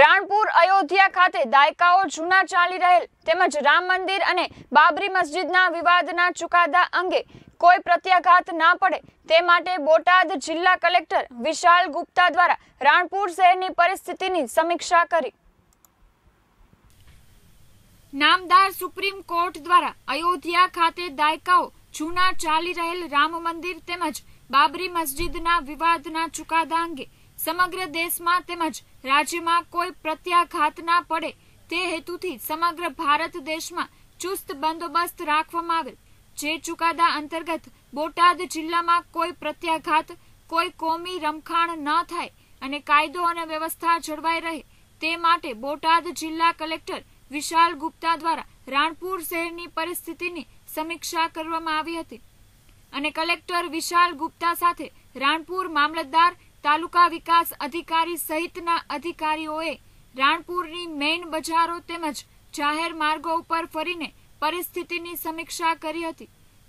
રાણપુર અયોધ્યા ખાતે દાયકાઓ જૂના ચાલી રહેલ તેમજ રામ મંદિર અને બાબરી મસ્જિદના વિવાદના ચુકાદા અંગે કોઈ પ્રત્યાઘાત ના પડે તે માટે બોટાદ જિલ્લા કલેક્ટર વિશાલ ગુપ્તા દ્વારા રાણપુર શહેરની પરિસ્થિતિની સમીક્ષા કરી નામદાર સુપ્રીમ કોર્ટ દ્વારા અયોધ્યા ખાતે દાયકાઓ જૂના ચાલી રહેલ રામ મંદિર તેમજ બાબરી મસ્જિદના વિવાદના ચુકાદા અંગે સમગ્ર દેશમાં તેમજ રાજ્યમાં કોઈ પ્રત્યાઘાત ના પડે તે હેતુથી સમગ્ર ભારત દેશમાં ચુસ્ત બંદોબસ્ત રાખવામાં આવેલ જે ચુકાદા અંતર્ગત બોટાદ જિલ્લામાં કોઈ પ્રત્યાઘાત કોઈ કોમી રમખાણ ન થાય અને કાયદો અને વ્યવસ્થા જળવાઈ રહે તે માટે બોટાદ જિલ્લા કલેક્ટર વિશાલ ગુપ્તા દ્વારા રાણપુર શહેરની પરિસ્થિતિની સમીક્ષા કરવામાં આવી હતી અને કલેક્ટર વિશાલ ગુપ્તા સાથે રાણપુર મામલતદાર તાલુકા વિકાસ અધિકારી સહિતના અધિકારીઓએ રાણપુરની મેઇન બજારો તેમજ જાહેર માર્ગો ઉપર ફરીને પરિસ્થિતિની સમીક્ષા કરી હતી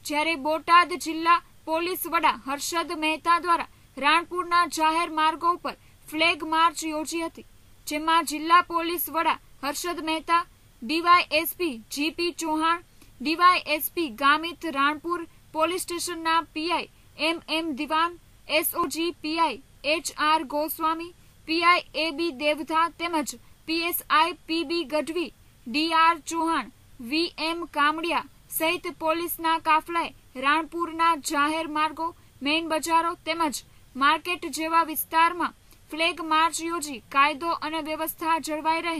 જ્યારે બોટાદ જિલ્લા પોલીસ વડા હર્ષદ મહેતા દ્વારા રાણપુરના જાહેર માર્ગો ઉપર ફ્લેગ માર્ચ યોજી હતી જેમાં જિલ્લા પોલીસ વડા Harshad Mehta DYSP GP Chauhan DYSP Gamit Ranpur police સ્ટેશનના PI M M Diwan SOG PI H R Goswami PI A B Devdha તેમજ PSI P B Gadhvi D R Chauhan V M Kamadiya સહિત પોલીસના કાફલાએ રાણપુરના જાહેર માર્ગો મેઇન બજારો તેમજ માર્કેટ જેવા વિસ્તારમાં ફ્લેગ માર્ચ યોજી કાયદો અને વ્યવસ્થા જળવાઈ રહે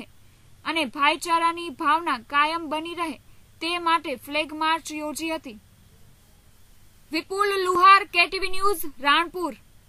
અને ભાઈચારાની ભાવના કાયમ બની રહે તે માટે ફ્લેગ માર્ચ યોજી હતી વિપુલ લુહાર કેટીવી ન્યૂઝ રાણપુર